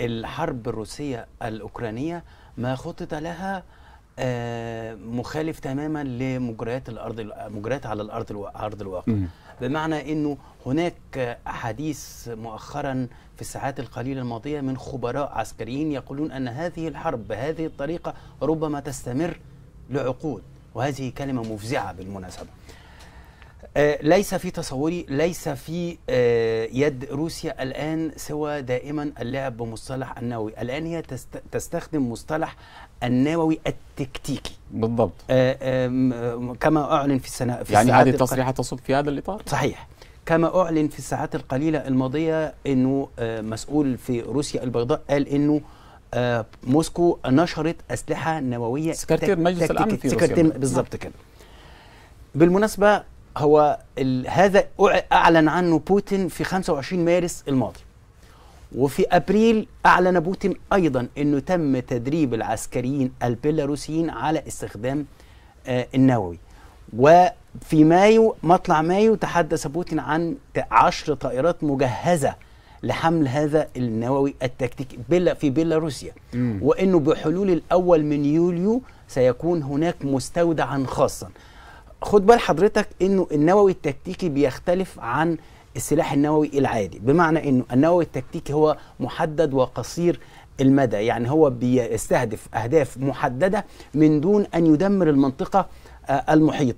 الحرب الروسية الأوكرانية ما خطط لها آه، مخالف تماما لمجريات الارض مجريات على الارض ارض الواقع بمعنى انه هناك احاديث مؤخرا في الساعات القليله الماضيه من خبراء عسكريين يقولون ان هذه الحرب بهذه الطريقه ربما تستمر لعقود وهذه كلمه مفزعه بالمناسبه آه، ليس في تصوري ليس في آه، يد روسيا الآن سوى دائما اللعب بمصطلح النووي الآن هي تستخدم مصطلح النووي التكتيكي بالضبط آه، كما أعلن في السنة في يعني هذه التصريحات تصب في هذا الإطار صحيح كما أعلن في الساعات القليلة الماضية أنه مسؤول في روسيا البيضاء قال أنه موسكو نشرت أسلحة نووية سكرتير مجلس الأمن في روسيا بالضبط كده بالمناسبة هو هذا اعلن عنه بوتين في 25 مارس الماضي وفي ابريل اعلن بوتين ايضا انه تم تدريب العسكريين البيلاروسيين على استخدام آه النووي وفي مايو مطلع مايو تحدث بوتين عن عشر طائرات مجهزه لحمل هذا النووي التكتيكي بيلا في بيلاروسيا وانه بحلول الاول من يوليو سيكون هناك مستودعا خاصا خد بال حضرتك انه النووي التكتيكي بيختلف عن السلاح النووي العادي بمعنى انه النووي التكتيكي هو محدد وقصير المدى يعني هو بيستهدف اهداف محدده من دون ان يدمر المنطقه آه، المحيطه